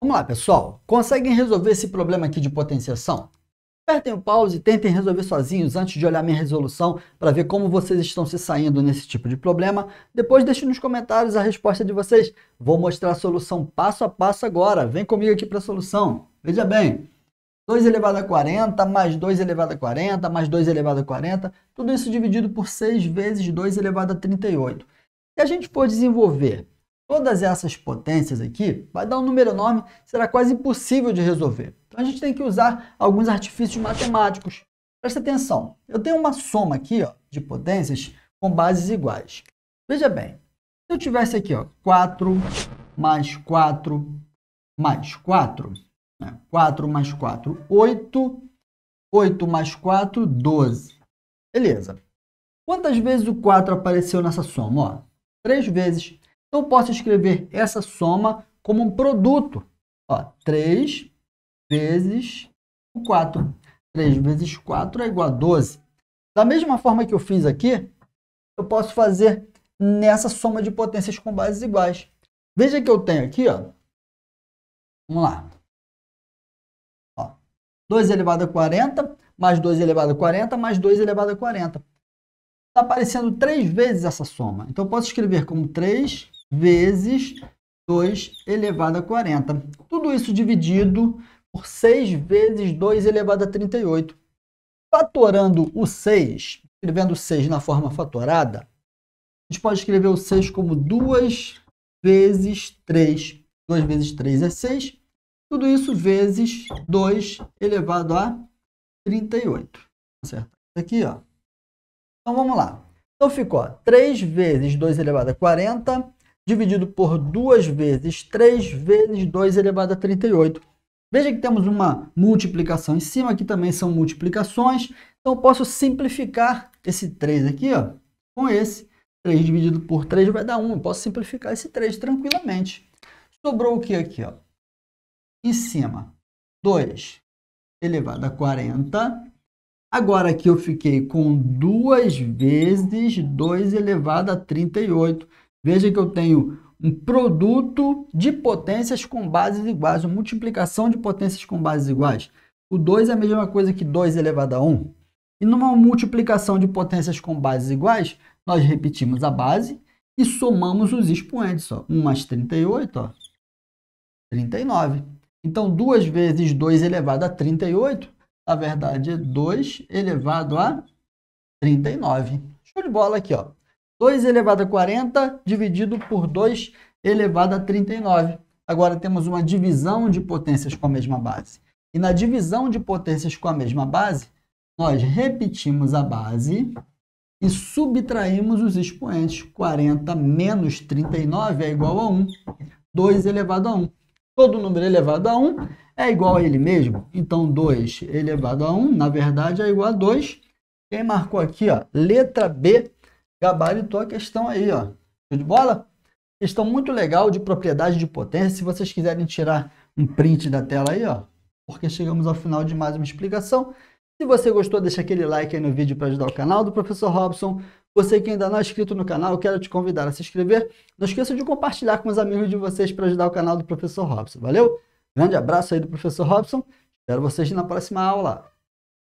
Vamos lá, pessoal. Conseguem resolver esse problema aqui de potenciação? Apertem o pause e tentem resolver sozinhos antes de olhar minha resolução para ver como vocês estão se saindo nesse tipo de problema. Depois deixe nos comentários a resposta de vocês. Vou mostrar a solução passo a passo agora. Vem comigo aqui para a solução. Veja bem. 2 elevado a 40, mais 2 elevado a 40, mais 2 elevado a 40. Tudo isso dividido por 6 vezes 2 elevado a 38. Se a gente for desenvolver todas essas potências aqui, vai dar um número enorme, será quase impossível de resolver. Então a gente tem que usar alguns artifícios matemáticos. Presta atenção, eu tenho uma soma aqui ó, de potências com bases iguais. Veja bem, se eu tivesse aqui ó, 4 mais 4 mais 4, né? 4 mais 4, 8, 8 mais 4, 12. Beleza. Quantas vezes o 4 apareceu nessa soma? Ó, 3 vezes. Então, eu posso escrever essa soma como um produto. Ó, 3 vezes 4. 3 vezes 4 é igual a 12. Da mesma forma que eu fiz aqui, eu posso fazer nessa soma de potências com bases iguais. Veja que eu tenho aqui, ó. Vamos lá. Ó, 2 elevado a 40, mais 2 elevado a 40, mais 2 elevado a 40. Está aparecendo 3 vezes essa soma. Então, eu posso escrever como 3 vezes 2 elevado a 40. Tudo isso dividido por 6 vezes 2 elevado a 38. Fatorando o 6, escrevendo 6 na forma fatorada, a gente pode escrever o 6 como 2 vezes 3. 2 vezes 3 é 6. Tudo isso vezes 2 elevado a 38. Tá certo? Aqui, ó. Então, vamos lá. Então, ficou 3 vezes 2 elevado a 40 dividido por 2 vezes 3 vezes 2 elevado a 38. Veja que temos uma multiplicação em cima, aqui também são multiplicações. Então, eu posso simplificar esse 3 aqui ó, com esse. 3 dividido por 3 vai dar 1. Eu posso simplificar esse 3 tranquilamente. Sobrou o que aqui? Ó? Em cima, 2 elevado a 40. Agora aqui eu fiquei com 2 vezes 2 elevado a 38. Veja que eu tenho um produto de potências com bases iguais, uma multiplicação de potências com bases iguais. O 2 é a mesma coisa que 2 elevado a 1. E numa multiplicação de potências com bases iguais, nós repetimos a base e somamos os expoentes. Ó. 1 mais 38, ó, 39. Então, 2 vezes 2 elevado a 38, na verdade, é 2 elevado a 39. Show de bola aqui, ó. 2 elevado a 40 dividido por 2 elevado a 39. Agora temos uma divisão de potências com a mesma base. E na divisão de potências com a mesma base, nós repetimos a base e subtraímos os expoentes. 40 menos 39 é igual a 1. 2 elevado a 1. Todo número elevado a 1 é igual a ele mesmo. Então, 2 elevado a 1, na verdade, é igual a 2. Quem marcou aqui, ó, letra B gabaritou a questão aí, ó. Show de bola? Questão muito legal de propriedade de potência. Se vocês quiserem tirar um print da tela aí, ó, porque chegamos ao final de mais uma explicação. Se você gostou, deixa aquele like aí no vídeo para ajudar o canal do Professor Robson. Você que ainda não é inscrito no canal, quero te convidar a se inscrever. Não esqueça de compartilhar com os amigos de vocês para ajudar o canal do Professor Robson. Valeu? Grande abraço aí do Professor Robson. Espero vocês na próxima aula.